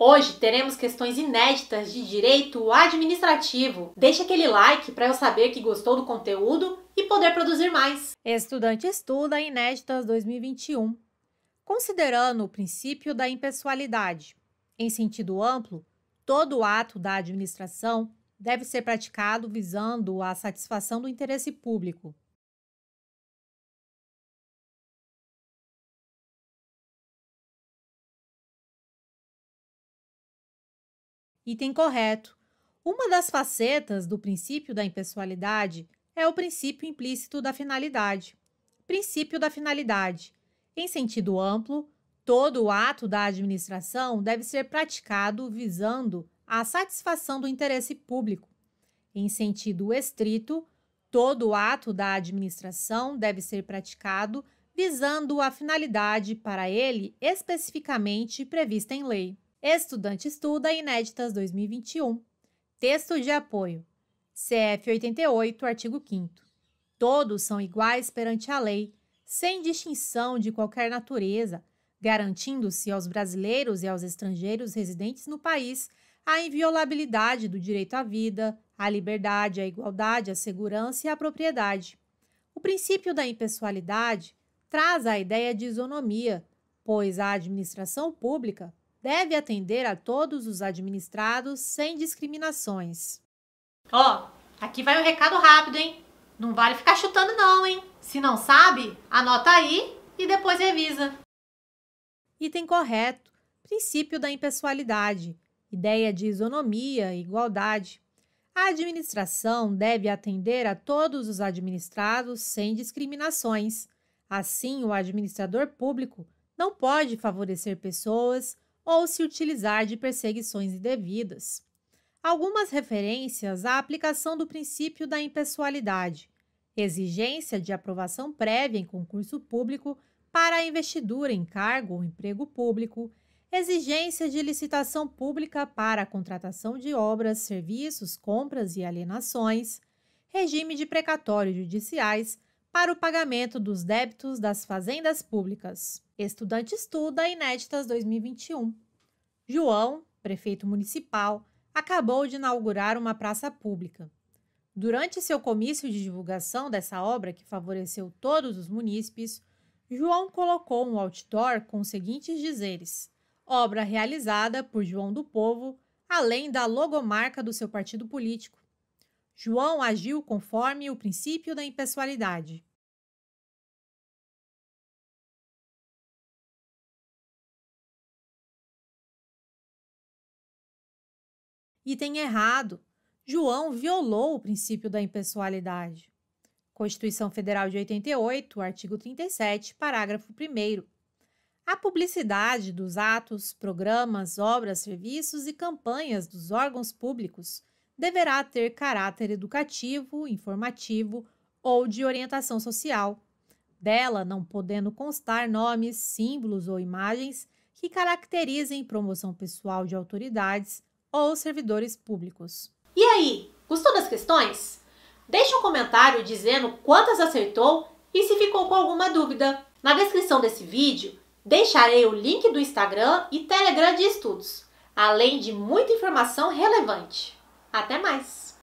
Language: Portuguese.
Hoje teremos questões inéditas de direito administrativo. Deixe aquele like para eu saber que gostou do conteúdo e poder produzir mais. Estudante estuda Inéditas 2021. Considerando o princípio da impessoalidade, em sentido amplo, todo ato da administração deve ser praticado visando a satisfação do interesse público. Item correto. Uma das facetas do princípio da impessoalidade é o princípio implícito da finalidade. Princípio da finalidade. Em sentido amplo, todo o ato da administração deve ser praticado visando a satisfação do interesse público. Em sentido estrito, todo o ato da administração deve ser praticado visando a finalidade para ele especificamente prevista em lei. Estudante Estuda Inéditas 2021. Texto de apoio. CF 88, artigo 5 Todos são iguais perante a lei, sem distinção de qualquer natureza, garantindo-se aos brasileiros e aos estrangeiros residentes no país a inviolabilidade do direito à vida, à liberdade, à igualdade, à segurança e à propriedade. O princípio da impessoalidade traz a ideia de isonomia, pois a administração pública deve atender a todos os administrados sem discriminações. Ó, oh, aqui vai um recado rápido, hein? Não vale ficar chutando não, hein? Se não sabe, anota aí e depois revisa. Item correto. Princípio da impessoalidade. Ideia de isonomia e igualdade. A administração deve atender a todos os administrados sem discriminações. Assim, o administrador público não pode favorecer pessoas ou se utilizar de perseguições indevidas. Algumas referências à aplicação do princípio da impessoalidade, exigência de aprovação prévia em concurso público para a investidura em cargo ou emprego público, exigência de licitação pública para a contratação de obras, serviços, compras e alienações, regime de precatórios judiciais, para o pagamento dos débitos das fazendas públicas. Estudante estuda Inéditas 2021. João, prefeito municipal, acabou de inaugurar uma praça pública. Durante seu comício de divulgação dessa obra, que favoreceu todos os munícipes, João colocou um outdoor com os seguintes dizeres: obra realizada por João do Povo, além da logomarca do seu partido político, João agiu conforme o princípio da impessoalidade. Item errado. João violou o princípio da impessoalidade. Constituição Federal de 88, artigo 37, parágrafo 1. A publicidade dos atos, programas, obras, serviços e campanhas dos órgãos públicos deverá ter caráter educativo, informativo ou de orientação social, dela não podendo constar nomes, símbolos ou imagens que caracterizem promoção pessoal de autoridades ou servidores públicos. E aí, gostou das questões? Deixe um comentário dizendo quantas acertou e se ficou com alguma dúvida. Na descrição desse vídeo, deixarei o link do Instagram e Telegram de estudos, além de muita informação relevante. Até mais!